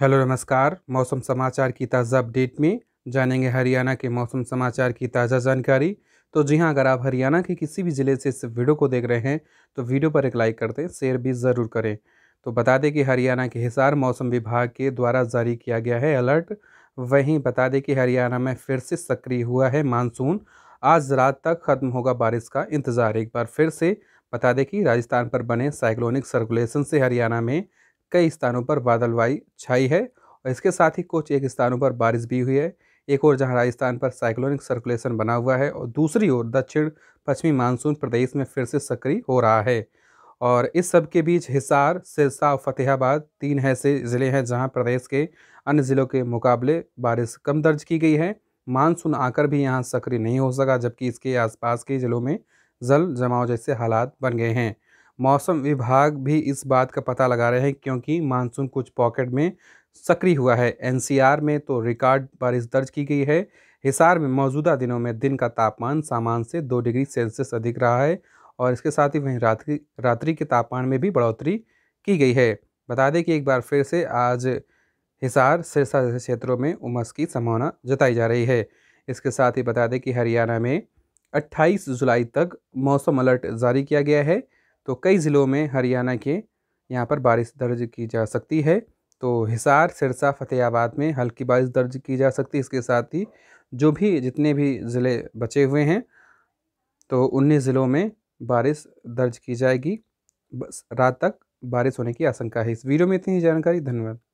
hello नमस्कार मौसम समाचार की ताज़ा अपडेट में जानेंगे हरियाणा के मौसम समाचार की ताज़ा जानकारी तो जी हाँ अगर आप हरियाणा के किसी भी ज़िले से इस वीडियो को देख रहे हैं तो वीडियो पर एक लाइक कर दें शेयर भी ज़रूर करें तो बता दें कि हरियाणा के हिसार मौसम विभाग के द्वारा जारी किया गया है अलर्ट वहीं बता दें कि हरियाणा में फिर से सक्रिय हुआ है मानसून आज रात तक ख़त्म होगा बारिश का इंतज़ार एक बार फिर से बता दें कि राजस्थान पर बने साइक्लोनिक सर्कुलेशन से हरियाणा में कई स्थानों पर बादलवाई छाई है और इसके साथ ही कुछ एक स्थानों पर बारिश भी हुई है एक और जहां राजस्थान पर साइक्लोनिक सर्कुलेशन बना हुआ है और दूसरी ओर दक्षिण पश्चिमी मानसून प्रदेश में फिर से सक्रिय हो रहा है और इस सब के बीच हिसार सिरसा और फतेहाबाद तीन ऐसे ज़िले हैं जहां प्रदेश के अन्य ज़िलों के मुकाबले बारिश कम दर्ज की गई है मानसून आकर भी यहाँ सक्रिय नहीं हो सका जबकि इसके आसपास के ज़िलों में जल जमाव जैसे हालात बन गए हैं मौसम विभाग भी इस बात का पता लगा रहे हैं क्योंकि मानसून कुछ पॉकेट में सक्रिय हुआ है एनसीआर में तो रिकॉर्ड बारिश दर्ज की गई है हिसार में मौजूदा दिनों में दिन का तापमान सामान्य से दो डिग्री सेल्सियस अधिक रहा है और इसके साथ ही वहीं रात्रि रात्रि के तापमान में भी बढ़ोतरी की गई है बता दें कि एक बार फिर से आज हिसार सिरसा जैसे क्षेत्रों में उमस की संभावना जताई जा रही है इसके साथ ही बता दें कि हरियाणा में 28 जुलाई तक मौसम अलर्ट जारी किया गया है तो कई ज़िलों में हरियाणा के यहाँ पर बारिश दर्ज की जा सकती है तो हिसार सिरसा फतेहाबाद में हल्की बारिश दर्ज की जा सकती है इसके साथ ही जो भी जितने भी ज़िले बचे हुए हैं तो उन्नीस ज़िलों में बारिश दर्ज की जाएगी बस रात तक बारिश होने की आशंका है इस वीडियो में इतनी ही जानकारी धन्यवाद